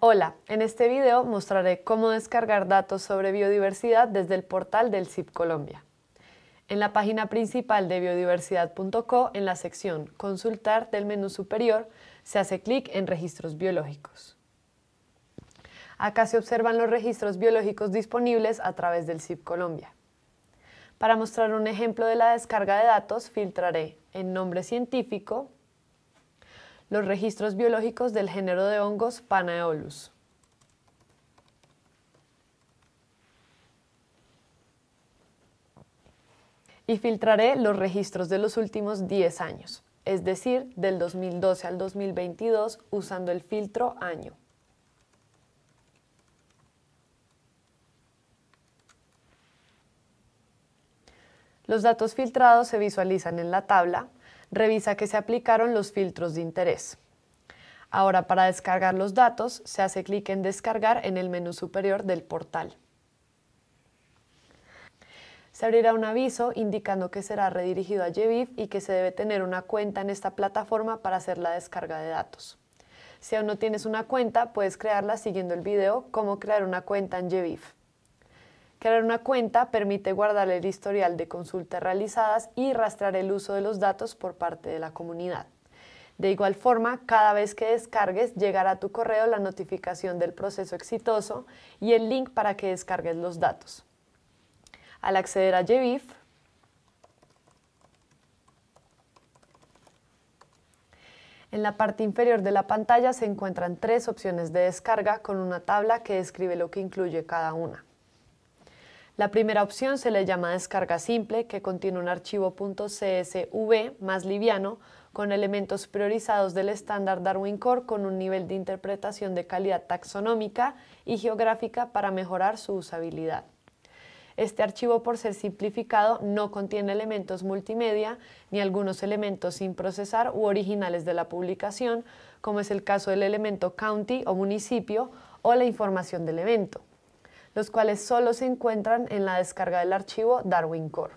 Hola, en este video mostraré cómo descargar datos sobre biodiversidad desde el portal del CIP Colombia. En la página principal de biodiversidad.co, en la sección Consultar del menú superior, se hace clic en Registros biológicos. Acá se observan los registros biológicos disponibles a través del CIP Colombia. Para mostrar un ejemplo de la descarga de datos, filtraré en nombre científico, los registros biológicos del género de hongos Panaeolus. Y filtraré los registros de los últimos 10 años, es decir, del 2012 al 2022 usando el filtro año. Los datos filtrados se visualizan en la tabla revisa que se aplicaron los filtros de interés. Ahora para descargar los datos se hace clic en descargar en el menú superior del portal. Se abrirá un aviso indicando que será redirigido a Yeviv y que se debe tener una cuenta en esta plataforma para hacer la descarga de datos. Si aún no tienes una cuenta, puedes crearla siguiendo el video Cómo crear una cuenta en Yeviv. Crear una cuenta permite guardar el historial de consultas realizadas y rastrear el uso de los datos por parte de la comunidad. De igual forma, cada vez que descargues, llegará a tu correo la notificación del proceso exitoso y el link para que descargues los datos. Al acceder a Yevif, En la parte inferior de la pantalla se encuentran tres opciones de descarga con una tabla que describe lo que incluye cada una. La primera opción se le llama descarga simple, que contiene un archivo .csv más liviano con elementos priorizados del estándar Darwin Core con un nivel de interpretación de calidad taxonómica y geográfica para mejorar su usabilidad. Este archivo, por ser simplificado, no contiene elementos multimedia ni algunos elementos sin procesar u originales de la publicación, como es el caso del elemento county o municipio o la información del evento los cuales solo se encuentran en la descarga del archivo Darwin Core.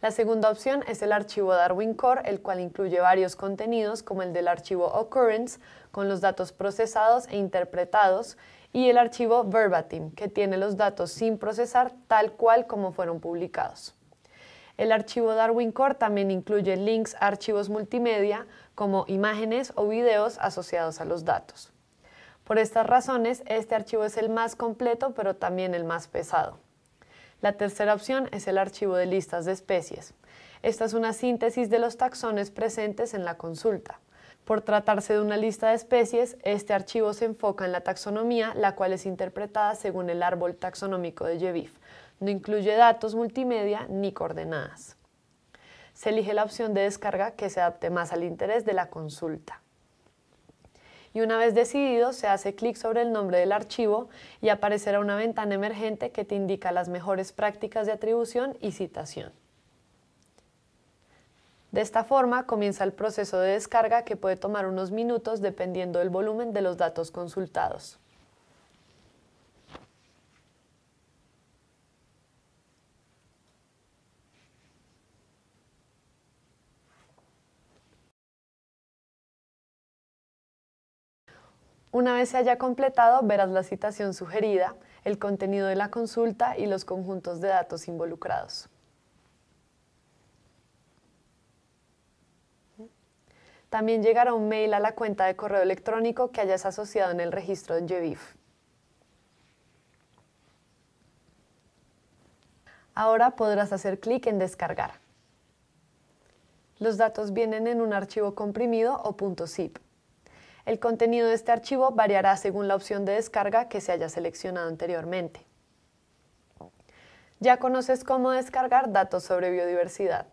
La segunda opción es el archivo Darwin Core, el cual incluye varios contenidos como el del archivo Occurrence, con los datos procesados e interpretados, y el archivo Verbatim, que tiene los datos sin procesar tal cual como fueron publicados. El archivo Darwin Core también incluye links a archivos multimedia como imágenes o videos asociados a los datos. Por estas razones, este archivo es el más completo, pero también el más pesado. La tercera opción es el archivo de listas de especies. Esta es una síntesis de los taxones presentes en la consulta. Por tratarse de una lista de especies, este archivo se enfoca en la taxonomía, la cual es interpretada según el árbol taxonómico de Jevif. No incluye datos multimedia ni coordenadas. Se elige la opción de descarga que se adapte más al interés de la consulta y una vez decidido se hace clic sobre el nombre del archivo y aparecerá una ventana emergente que te indica las mejores prácticas de atribución y citación. De esta forma comienza el proceso de descarga que puede tomar unos minutos dependiendo del volumen de los datos consultados. Una vez se haya completado, verás la citación sugerida, el contenido de la consulta y los conjuntos de datos involucrados. También llegará un mail a la cuenta de correo electrónico que hayas asociado en el registro de YEVIF. Ahora podrás hacer clic en Descargar. Los datos vienen en un archivo comprimido o .zip. El contenido de este archivo variará según la opción de descarga que se haya seleccionado anteriormente. Ya conoces cómo descargar datos sobre biodiversidad.